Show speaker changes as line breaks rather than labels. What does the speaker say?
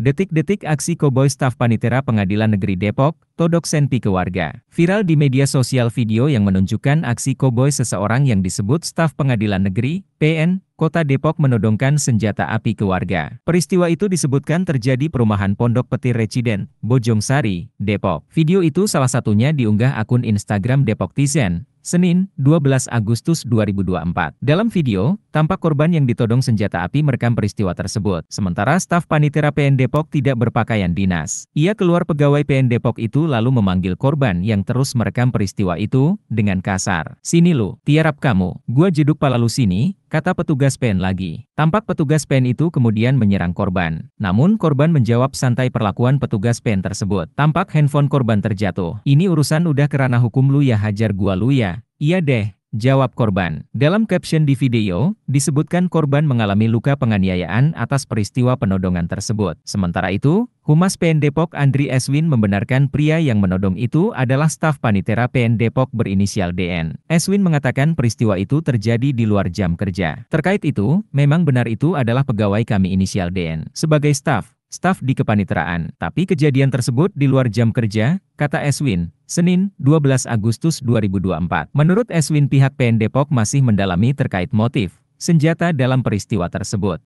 Detik-detik aksi koboi staf panitera Pengadilan Negeri Depok, Todok Senpi ke warga. Viral di media sosial video yang menunjukkan aksi koboi seseorang yang disebut staf Pengadilan Negeri, PN, Kota Depok menodongkan senjata api ke warga. Peristiwa itu disebutkan terjadi perumahan Pondok Petir Residen, Bojong Sari, Depok. Video itu salah satunya diunggah akun Instagram Depok Tizen, Senin, 12 Agustus 2024. Dalam video, tampak korban yang ditodong senjata api merekam peristiwa tersebut. Sementara staf panitera PN Depok tidak berpakaian dinas. Ia keluar pegawai PN Depok itu lalu memanggil korban yang terus merekam peristiwa itu dengan kasar. Sini lu, tiarap kamu. Gua jeduk pala lu sini, kata petugas PEN lagi. Tampak petugas PEN itu kemudian menyerang korban. Namun korban menjawab santai perlakuan petugas PEN tersebut. Tampak handphone korban terjatuh. Ini urusan udah kerana hukum lu ya hajar gua lu ya. Iya deh, Jawab korban. Dalam caption di video, disebutkan korban mengalami luka penganiayaan atas peristiwa penodongan tersebut. Sementara itu, Humas PN Depok Andri Eswin membenarkan pria yang menodong itu adalah staf panitera PN Depok berinisial DN. Eswin mengatakan peristiwa itu terjadi di luar jam kerja. Terkait itu, memang benar itu adalah pegawai kami inisial DN. Sebagai staf, staf di kepaniteraan. Tapi kejadian tersebut di luar jam kerja, kata Eswin, Senin, 12 Agustus 2024. Menurut Eswin pihak PN Depok masih mendalami terkait motif senjata dalam peristiwa tersebut.